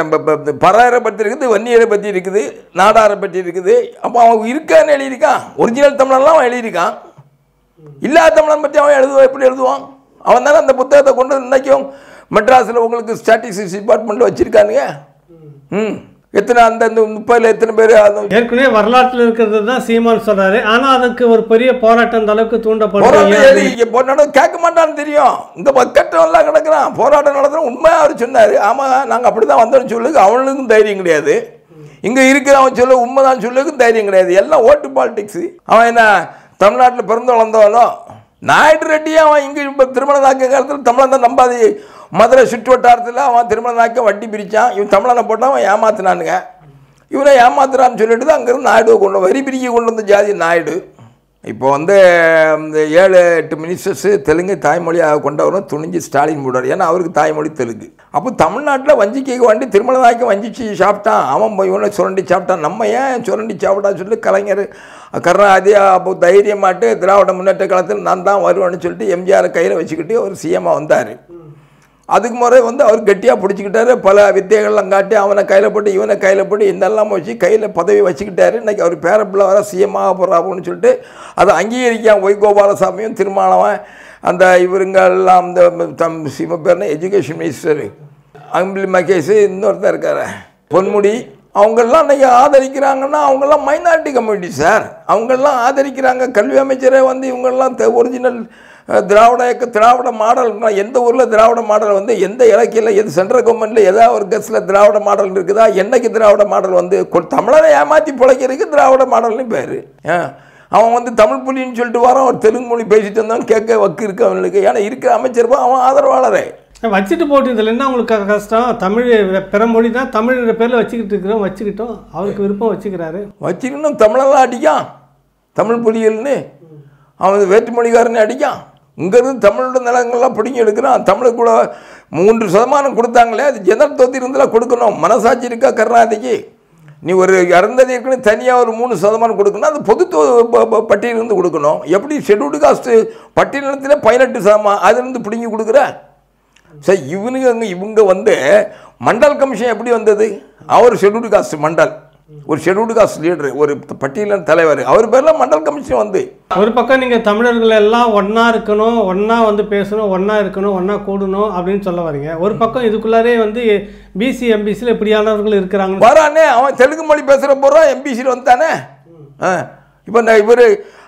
பராயரை பற்றி இருக்குது வன்னியரை பற்றி இருக்குது நாடாரை பற்றி இருக்குது அப்போ அவன் இருக்கான்னு எழுதியிருக்கான் ஒரிஜினல் தமிழன்லாம் அவன் எழுதியிருக்கான் இல்லாத தமிழன் பற்றி அவன் எழுதுவான் எப்படி எழுதுவான் அவன் தானே அந்த புத்தகத்தை கொண்டு இன்னைக்கும் மெட்ராஸில் உங்களுக்கு ஸ்டாட்டிஸ்டிக்ஸ் டிபார்ட்மெண்ட்டில் வச்சுருக்கானுங்க ம் எத்தனை அந்த இந்த முப்பதில் எத்தனை பேர் ஏற்கனவே வரலாற்றில் இருக்கிறது தான் சீமான் சொல்கிறாரு ஆனால் அதுக்கு ஒரு பெரிய போராட்டம் அந்த அளவுக்கு இங்கே போராட்டம் கேட்க மாட்டான்னு தெரியும் இந்த எல்லாம் கிடக்கிறான் போராட்டம் நடத்துகிறோம் உண்மையாக அவர் சொன்னார் ஆமாம் நாங்கள் அப்படி தான் வந்தோம்னு சொல்லுக்கு அவனுக்கும் தைரியம் கிடையாது இங்கே இருக்கிறவன் சொல்ல உண்மைதான் சொல்லுக்கும் தைரியம் கிடையாது எல்லாம் ஓட்டு பாலிடிக்ஸு அவன் என்ன தமிழ்நாட்டில் பிறந்து வளர்ந்தவனோ நாயுடு ரெட்டியே அவன் இங்கே இப்போ திருமண நாக்க காலத்தில் தமிழன் தான் நம்பாது மதுரை சுற்று வட்டாரத்தில் அவன் திருமண நாக்க வட்டி பிரித்தான் இவன் தமிழனை போட்டால் அவன் ஏமாத்தினானுங்க இவனை ஏமாத்துறான்னு சொல்லிட்டு தான் அங்கேருந்து நாயுடுவை கொண்டு வரி பிரிக்க கொண்டு வந்த ஜாதி நாயுடு இப்போ வந்து இந்த ஏழு எட்டு மினிஸ்டர்ஸு தெலுங்கு தாய்மொழியாக கொண்டவரும் துணிஞ்சு ஸ்டாலின் போடுவார் ஏன்னா அவருக்கு தாய்மொழி தெலுங்கு அப்போ தமிழ்நாட்டில் வஞ்சிக்கைக்கு வண்டி திருமலதாய்க்கு வஞ்சிச்சு சாப்பிட்டான் அவன் இவனை சுரண்டி சாப்பிட்டான் நம்ம ஏன் சுரண்டி சாப்பிட்டான்னு சொல்லிட்டு கலைஞர் கருணாதி அப்போ தைரியமாட்டு திராவிட முன்னேற்ற காலத்தில் நான் தான் வருவேன்னு சொல்லிட்டு எம்ஜிஆர் கையில் வச்சுக்கிட்டு ஒரு சிஎம்மாக வந்தார் அதுக்கு முறை வந்து அவர் கட்டியாக பிடிச்சிக்கிட்டாரு பல வித்தியங்கள்லாம் காட்டி அவனை கையில் போட்டு இவனை கையில் போட்டு இதெல்லாம் வச்சு கையில் பதவி வச்சுக்கிட்டாரு இன்றைக்கி அவர் பேரப்பிள்ள வர சிஎம்மாக போகிறாப்புன்னு சொல்லிட்டு அதை அங்கீகரிக்கான் ஒய் கோபாலசாமியும் திருமாவளவன் அந்த இவருங்கெல்லாம் அந்த தம் சிவ பேர்னா எஜுகேஷன் மினிஸ்டரு அம்பிள் மகேஷ் இன்னொருத்தர் இருக்கார் பொன்முடி அவங்கெல்லாம் இன்றைக்கி ஆதரிக்கிறாங்கன்னா அவங்கெல்லாம் மைனாரிட்டி கம்யூனிட்டி சார் அவங்கெல்லாம் ஆதரிக்கிறாங்க கல்வி அமைச்சரே வந்து இவங்கெல்லாம் ஒரிஜினல் திராவிட இயக்க திராவிட மாடல்னா எந்த ஊரில் திராவிட மாடல் வந்து எந்த இலக்கியில் எது சென்ட்ரல் கவர்மெண்ட்டில் ஏதாவது ஒரு கட்சியில் திராவிட மாடல் இருக்குதா என்றைக்கு திராவிட மாடல் வந்து தமிழரை ஏமாற்றி பிழைக்கிறதுக்கு திராவிட மாடல்னு பேர் அவன் வந்து தமிழ் புலின்னு சொல்லிட்டு வரான் ஒரு தெலுங்கு மொழி பேசிட்டு வந்தான் கேட்க வக்கு இருக்கு அவங்களுக்கு ஏன்னா இருக்கிற அமைச்சர் அவன் ஆதரவாளரே வச்சுட்டு போட்டு இதில் என்ன உங்களுக்கு கஷ்டம் தமிழ் பிற மொழி தான் தமிழ்ன்ற பேரில் வச்சுக்கிட்டு இருக்கிறோம் வச்சுக்கிட்டோம் அவருக்கு விருப்பம் வச்சுக்கிறாரு வச்சுக்கணும் தமிழெல்லாம் அடிக்கான் தமிழ் புலிகள்னு அவன் வேற்றுமொழிகாரன்னு அடிக்கான் இங்கேருந்து தமிழோட நிலங்கள்லாம் பிடிங்கி எடுக்கிறான் தமிழுக்கு கூட மூன்று சதமானம் கொடுத்தாங்களே அது ஜெனரல் தொகுதி கொடுக்கணும் மனசாட்சி இருக்கா கருணாநிதிக்கு நீ ஒரு இறந்ததற்குன்னு தனியாக ஒரு மூணு சதமானம் கொடுக்கணும் அது பொது பட்டியலிருந்து கொடுக்கணும் எப்படி ஷெடியூல்டு காஸ்ட்டு பட்டியலத்தில் பதினெட்டு சதமா அதுலேருந்து பிடுங்கி கொடுக்குற சரி இவனுங்க இவங்க வந்து மண்டல் கமிஷன் எப்படி வந்தது அவர் ஷெடியூல்டு காஸ்ட் மண்டல் ஒரு ஷெடியூல்டு காஸ்ட் லீடர் ஒரு பட்டியலின் தலைவர் அவர் பேரில் மண்டல் கமிஷன் வந்து ஒரு பக்கம் நீங்கள் தமிழர்கள் எல்லாம் ஒன்றா இருக்கணும் ஒன்றா வந்து பேசணும் ஒன்றா இருக்கணும் ஒன்றா கூடணும் அப்படின்னு சொல்ல வரீங்க ஒரு பக்கம் இதுக்குள்ளாரே வந்து பிசி எம்பிசியில் இப்படியானவர்கள் இருக்கிறாங்க வரானே அவன் தெலுங்கு மொழி பேசுகிற போகிறான் எம்பிசியில் வந்தானே இப்போ இவர்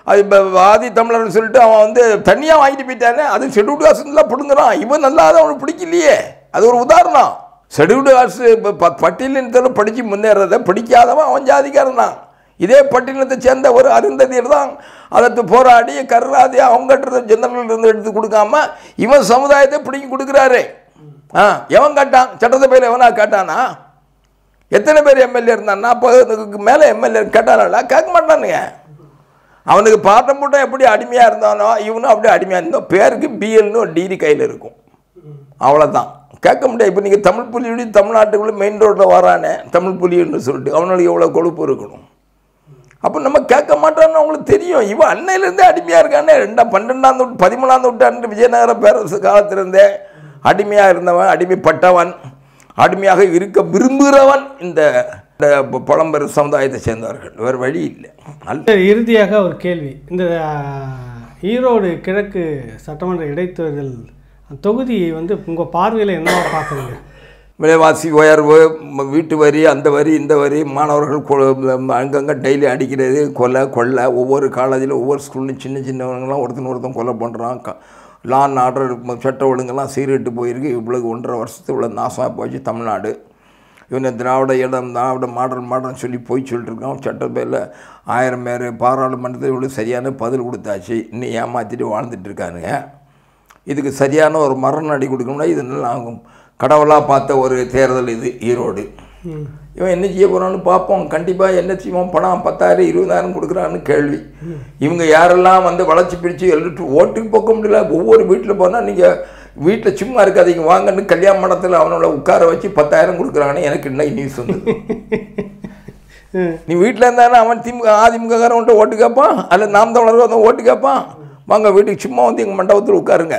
அது இப்போ வாதி தமிழர்னு சொல்லிட்டு அவன் வந்து தனியாக வாங்கிட்டு போயிட்டானே அது ஷெடியூல்டு காசுலாம் பிடுங்குறான் இவன் நல்லா தான் அவனுக்கு பிடிக்கலையே அது ஒரு உதாரணம் ஷெடியூல்டு காசு இப்போ ப பட்டியலினத்தில் படித்து முன்னேறத பிடிக்காதவன் அவன் ஜாதிக்காரன் தான் இதே பட்டியலத்தை சேர்ந்த ஒரு அருந்ததியர் தான் அதற்கு போராடி கருணாதி அவங்ககிட்ட ஜெனரல் இருந்து எடுத்து கொடுக்காம இவன் சமுதாயத்தை பிடிங்கி கொடுக்குறாரு ஆ எவன் கேட்டான் சட்டத்தை பேர் எவனா கேட்டானா எத்தனை பேர் எம்எல்ஏ இருந்தான்னா அப்போ மேலே எம்எல்ஏ கேட்டாலா கேட்க மாட்டானுங்க அவனுக்கு பாட்டம் போட்டால் எப்படி அடிமையாக இருந்தானோ இவனும் அப்படியே அடிமையாக இருந்தோம் பேருக்கு பிஎல்னு ஒரு டிகிரி கையில் இருக்கும் அவ்வளோதான் கேட்க முடியாது இப்போ நீங்கள் தமிழ் புலியோடி தமிழ்நாட்டுக்குள்ளே மெயின் ரோட்டில் வரானே தமிழ் புலின்னு சொல்லிட்டு அவனுக்கு எவ்வளோ கொழுப்பு இருக்கணும் அப்போ நம்ம கேட்க மாட்டோன்னு அவங்களுக்கு தெரியும் இவன் அன்னையிலேருந்தே அடிமையாக இருக்கானே ரெண்டாம் பன்னெண்டாம் தொட்டு பதிமூணாம் தொட்டாண்டு விஜயநகர பேரரசு காலத்திலிருந்தே அடிமையாக இருந்தவன் அடிமைப்பட்டவன் அடிமையாக இருக்க விரும்புகிறவன் இந்த புலம்பெரு சமுதாயத்தை சேர்ந்தவர்கள் வேறு வழி இல்லை இறுதியாக ஒரு கேள்வி இந்த ஈரோடு கிழக்கு சட்டமன்ற இடைத்தேர்தல் தொகுதியை வந்து உங்கள் பார்வையில் என்ன பார்க்குறீங்க விலைவாசி உயர்வு வீட்டு வரி அந்த வரி இந்த வரி மாணவர்கள் அங்கங்கே டெய்லி அடிக்கிறது கொலை கொள்ளை ஒவ்வொரு காலேஜில் ஒவ்வொரு ஸ்கூல்லையும் சின்ன சின்னவங்கெல்லாம் ஒருத்தன் ஒருத்தன் கொலை பண்ணுறான் லான் ஆர்டர் சட்ட ஒழுங்கெல்லாம் சீரிட்டு போயிருக்கு இவ்வளோ ஒன்றரை வருஷத்து இவ்வளோ நாசமாக போச்சு தமிழ்நாடு இவனை திராவிட இடம் திராவிட மாடல் மாடல் சொல்லி போய் சொல்லிட்டு இருக்கான் சட்டசபையில் ஆயிரம் பேர் பாராளுமன்றத்தில் இவ்வளோ சரியான பதில் கொடுத்தாச்சு இன்னும் ஏமாற்றிட்டு வாழ்ந்துட்டு இருக்கானுங்க இதுக்கு சரியான ஒரு மரணம் அடி கொடுக்கணும்னா இது நல்லா ஆகும் கடவுளாக பார்த்த ஒரு தேர்தல் இது ஈரோடு இவன் என்ன செய்ய போகிறான்னு பார்ப்போம் கண்டிப்பாக என்ன செய்வோம் பணம் பத்தாயிரம் இருபதாயிரம் கொடுக்குறான்னு கேள்வி இவங்க யாரெல்லாம் வந்து வளர்ச்சி பிடிச்சி எழுதிட்டு ஓட்டுக்கு போக முடியல ஒவ்வொரு வீட்டில் போனால் நீங்கள் வீட்டில் சும்மா இருக்காதீங்க வாங்கன்னு கல்யாண மண்டத்தில் அவனோட உட்கார வச்சு பத்தாயிரம் கொடுக்குறாங்கன்னு எனக்கு இன்னும் நியூஸ் வந்து நீ வீட்டில் இருந்தானே அவன் திமுக அதிமுககாரன்ட்ட ஓட்டு கேட்பான் அல்ல நாம் தமிழர் வந்து ஓட்டு கேட்பான் வாங்க வீட்டுக்கு சும்மா வந்து எங்கள் மண்டபத்தில் உட்காருங்க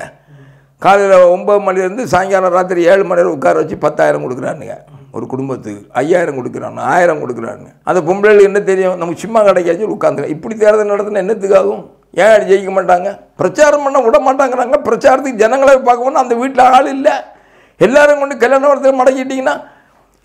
காலையில் ஒம்பது மணிலேருந்து சாயங்காலம் ராத்திரி ஏழு மணி நேரம் உட்கார வச்சு பத்தாயிரம் கொடுக்குறானுங்க ஒரு குடும்பத்துக்கு ஐயாயிரம் கொடுக்குறானு ஆயிரம் கொடுக்குறானு அந்த பொம்பளைகளுக்கு என்ன தெரியும் நமக்கு சும்மா கடைக்காச்சும் உட்காந்துருக்கேன் இப்படி தேர்தல் நடத்தினா என்னத்துக்காகும் ஏன் ஜெயிக்க மாட்டாங்க பிரச்சாரம் பண்ண விட மாட்டாங்கிறாங்க பிரச்சாரத்துக்கு ஜனங்களை பார்க்கணும்னா அந்த வீட்டில் ஆள் இல்லை எல்லாரும் கொண்டு கல்யாணம் வரத்தில் மடக்கிட்டிங்கன்னா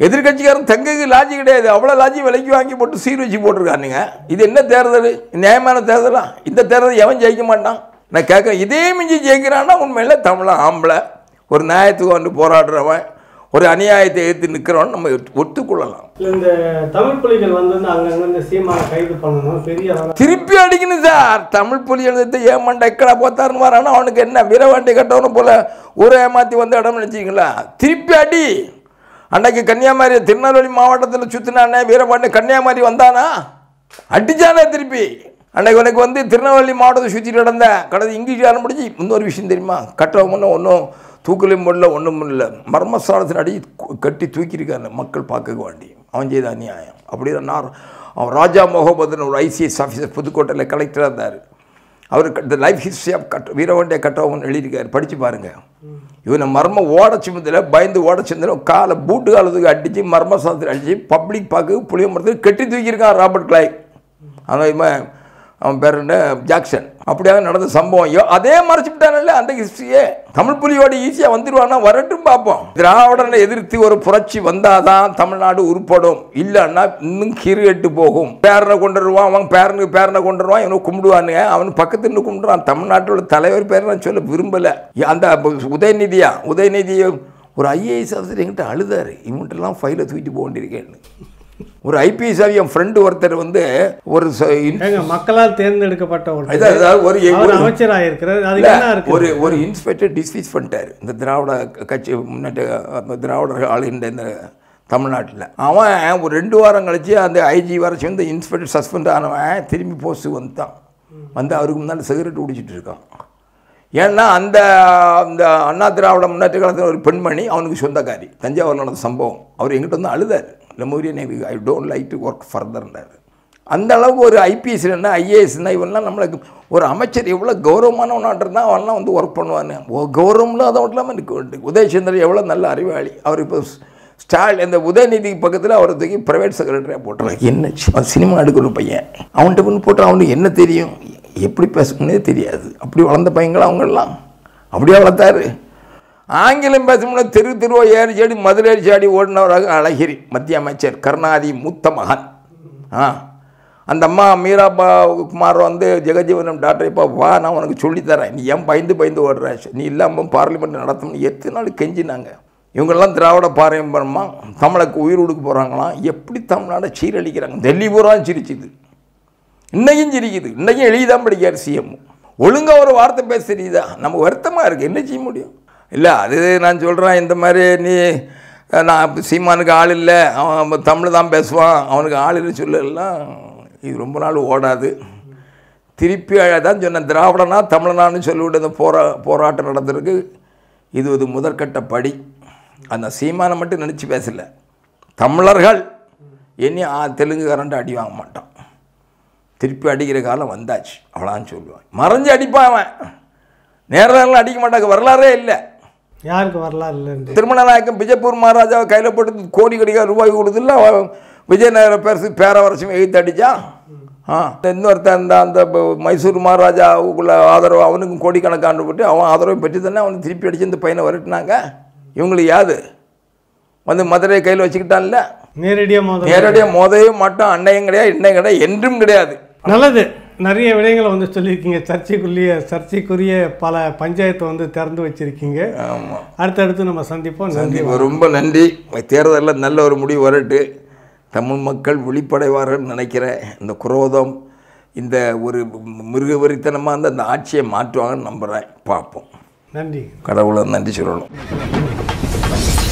எதிர்கட்சிக்காரன் தங்குக்கு லாஜி கிடையாது அவ்வளோ லாஜி விலைக்கு வாங்கி போட்டு சீர் வச்சு போட்டிருக்காருங்க இது என்ன தேர்தல் நியாயமான தேர்தலா இந்த தேர்தல் எவன் ஜெயிக்க மாட்டான் நான் கேட்குறேன் இதே மிஞ்சி ஜெயிக்கிறான்னா உண்மையில் தமிழன் ஆம்பளை ஒரு நியாயத்துக்கு வந்து போராடுறவன் ஒரு அநியாயத்தை எதிர்த்து நிற்கிறோம் நம்ம ஒத்துக்கொள்ளலாம் இந்த தமிழ் புலிகள் வந்து அங்கங்கே கைது பண்ணணும் பெரிய திருப்பி அடிக்கணும் சார் தமிழ் புலி எழுதத்தை ஏமாண்ட எக்கடா போத்தாருன்னு வரானோ அவனுக்கு என்ன வண்டி கட்டணும் போல ஊரை ஏமாற்றி வந்து இடம் நினச்சிங்களா திருப்பி அடி அன்னைக்கு கன்னியாகுமரி திருநெல்வேலி மாவட்டத்தில் சுற்றினானே வீரபாண்டி கன்னியாகுமரி வந்தானா அடித்தானே திருப்பி அன்றைக்கு உனக்கு வந்து திருநெல்வேலி மாவட்டத்தை சுற்றிட்டு நடந்த கடந்த இங்கிலீஷ் ஆரம்பிச்சு இன்னொரு விஷயம் தெரியுமா கட்டவங்கன்னா ஒன்றும் தூக்கலையும் போடல ஒன்றும் இல்லை மர்மஸ்தானத்தின் அடி கட்டி தூக்கியிருக்காரு மக்கள் பார்க்க வேண்டி அவன் செய்த அநியாயம் அப்படி நான் அவன் ராஜா மோகபதன் ஒரு ஐசிஎஸ் ஆஃபீஸர் புதுக்கோட்டையில் கலெக்டராக இருந்தார் அவர் இந்த லைஃப் ஹிஸ்ட்ரி ஆஃப் கட் வீரவண்டிய கட்டவன் எழுதியிருக்காரு படித்து பாருங்கள் இவனை மர்ம ஓடச்சு முதல்ல பயந்து ஓடச்சு முதல்ல காலை பூட்டு காலத்துக்கு அடித்து மர்ம சாதத்தில் அடித்து பப்ளிக் பார்க்க புளிய மரத்துக்கு கட்டி தூக்கியிருக்கான் ராபர்ட் கிளாய் ஆனால் அவன் பேர் என்ன ஜாக்சன் அப்படியாக நடந்த சம்பவம் அதே மறைச்சுட்டான அந்த ஹிஸ்ட்ரியே தமிழ் புலியோட ஈஸியாக வந்துடுவானா வரட்டும் பார்ப்போம் திராவிடனை எதிர்த்து ஒரு புரட்சி வந்தாதான் தமிழ்நாடு உருப்படும் இல்லைன்னா இன்னும் கிருகெட்டு போகும் பேரனை கொண்டுருவான் அவன் பேரனுக்கு பேரனை கொண்டுருவான் இவனை கும்பிடுவானுங்க அவன் பக்கத்து நின்று கும்பிடுறான் தமிழ்நாட்டோட தலைவர் பேரனை சொல்ல விரும்பலை அந்த உதயநிதியா உதயநிதியை ஒரு ஐஏஎஸ் ஆஃபீஸர் என்கிட்ட அழுதார் இவன்ட்டெல்லாம் ஃபைலை தூக்கிட்டு போக வேண்டியிருக்கேன்னு ஒரு ஐபிஎஸ் என் ஃப்ரெண்டு ஒருத்தர் வந்து ஒரு மக்களால் தேர்ந்தெடுக்கப்பட்ட ஒரு ஒரு ஒரு ஒரு இன்ஸ்பெக்டர் டிஸ்மிஸ் பண்ணிட்டார் இந்த திராவிட கட்சி முன்னேற்ற திராவிடர்கள் ஆளுகின்ற இந்த தமிழ்நாட்டில் அவன் ஒரு ரெண்டு வாரம் கழித்து அந்த ஐஜி வர சேர்ந்து இன்ஸ்பெக்டர் சஸ்பெண்ட் ஆனவன் திரும்பி போஸ்ட்டுக்கு வந்துட்டான் வந்து அவருக்கு முன்னால் சிகரெட் குடிச்சிட்டு இருக்கான் ஏன்னா அந்த அந்த அண்ணா திராவிட முன்னேற்ற காலத்தில் ஒரு பெண்மணி அவனுக்கு சொந்தக்காரி தஞ்சாவூரில் நடந்த சம்பவம் அவர் எங்கிட்ட வந்து அழுதார் Lemurian I don't like to work ஃபர்தர்ன்றார் அந்த அளவுக்கு ஒரு ஐபிஎஸ்னா ஐஏஎஸ்னா இவன்லாம் நம்மளுக்கு ஒரு அமைச்சர் எவ்வளோ கௌரவமானவனாட்டு இருந்தால் அவன்லாம் வந்து ஒர்க் பண்ணுவான்னு கௌரவம் மட்டும் இல்லாமல் இருக்க உதயசந்திரன் எவ்வளோ நல்ல அறிவாளி அவர் இப்போ ஸ்டால் இந்த உதயநிதிக்கு பக்கத்தில் அவரை தூக்கி ப்ரைவேட் செக்ரட்டரியாக போட்டுறாங்க என்ன அவன் சினிமா எடுக்கிற பையன் அவன்கிட்ட ஒன்று போட்டு அவனுக்கு என்ன தெரியும் எப்படி பேசணுன்னே தெரியாது அப்படி வளர்ந்த பையங்களா அவங்கெல்லாம் அப்படியே வளர்த்தாரு ஆங்கிலம் தெரு திரு திருவோ ஏறிச்சாடி மதுரை சாடி ஓடினவராக அழகிரி மத்திய அமைச்சர் கருணாதி மூத்த மகன் ஆ அந்த அம்மா மீராப்பா குமார் வந்து ஜெகஜீவனம் டாக்டர் இப்போ வா நான் உனக்கு சொல்லித்தரேன் நீ ஏன் பயந்து பயந்து ஓடுற நீ இல்லாமல் பார்லிமெண்ட் நடத்தணும் எத்தனை நாள் கெஞ்சினாங்க இவங்கெல்லாம் திராவிட பாரம்பரியமாக தமிழுக்கு உயிர் கொடுக்க போகிறாங்களாம் எப்படி தமிழ்நாடை சீரழிக்கிறாங்க டெல்லி பூரா சிரிச்சுது இன்னையும் சிரிக்குது இன்றைக்கும் எழுதி தான் படிக்கிறார் சிஎம் ஒழுங்காக ஒரு வார்த்தை பேச தெரியுதா நம்ம வருத்தமாக இருக்குது என்ன செய்ய முடியும் இல்லை அது நான் சொல்கிறேன் இந்த மாதிரி நீ நான் சீமானுக்கு ஆள் இல்லை அவன் தமிழ் தான் பேசுவான் அவனுக்கு ஆள் இல்லை சொல்லலாம் இது ரொம்ப நாள் ஓடாது திருப்பி தான் சொன்னேன் திராவிடனா தமிழனான்னு சொல்லிவிட்டு அந்த போரா போராட்டம் நடந்திருக்கு இது ஒரு முதற்கட்ட படி அந்த சீமானை மட்டும் நினச்சி பேசலை தமிழர்கள் இனி கரண்ட்டு அடி வாங்க மாட்டான் திருப்பி அடிக்கிற காலம் வந்தாச்சு அவ்வளான்னு சொல்லுவான் மறைஞ்சு அடிப்பான் அவன் நேரில் அடிக்க மாட்டாங்க வரலாறே இல்லை யாருக்கு வரலாறு இல்லை திருமணநாயக்கம் பிஜப்பூர் மகாராஜாவை கையில் போட்டு கோடி கடிக்காக ரூபாய் கொடுத்துல விஜயநகர பேரசு பேரவரசையும் எழுத்து அடித்தா ஆ இன்னொருத்தன் அந்த அந்த மைசூர் மகாராஜாவுக்குள்ள ஆதரவு அவனுக்கும் கோடிக்கணக்காண்டு போட்டு அவன் ஆதரவை பெற்று தானே அவனுக்கு திருப்பி அடிச்சு இந்த பையனை வரட்டினாங்க இவங்களுக்கு யாது வந்து மதுரையை கையில் வச்சுக்கிட்டான்ல நேரடியாக நேரடியாக மோதையும் மாட்டோம் அன்னையும் கிடையாது இன்னையும் கிடையாது என்றும் கிடையாது நல்லது நிறைய விடயங்களை வந்து சொல்லியிருக்கீங்க சர்ச்சைக்குரிய சர்ச்சைக்குரிய பல பஞ்சாயத்தை வந்து திறந்து வச்சுருக்கீங்க ஆமாம் அடுத்தடுத்து நம்ம சந்திப்போம் நன்றி ரொம்ப நன்றி தேர்தலில் நல்ல ஒரு முடிவு வரட்டு தமிழ் மக்கள் விழிப்படைவார்கள் நினைக்கிறேன் இந்த குரோதம் இந்த ஒரு மிருகவரித்தனமாக அந்த அந்த ஆட்சியை மாற்றுவாங்கன்னு நம்புகிறேன் பார்ப்போம் நன்றி கடவுளை நன்றி சொல்லணும்